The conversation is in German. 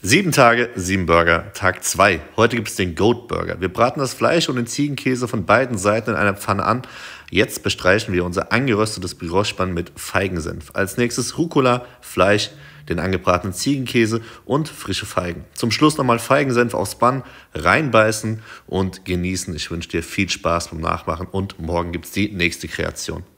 Sieben Tage, sieben Burger, Tag zwei. Heute gibt's den Goat Burger. Wir braten das Fleisch und den Ziegenkäse von beiden Seiten in einer Pfanne an. Jetzt bestreichen wir unser angeröstetes Brioche-Bann mit Feigensenf. Als nächstes Rucola, Fleisch, den angebratenen Ziegenkäse und frische Feigen. Zum Schluss nochmal Feigensenf aufs Bann, reinbeißen und genießen. Ich wünsche dir viel Spaß beim Nachmachen und morgen gibt's die nächste Kreation.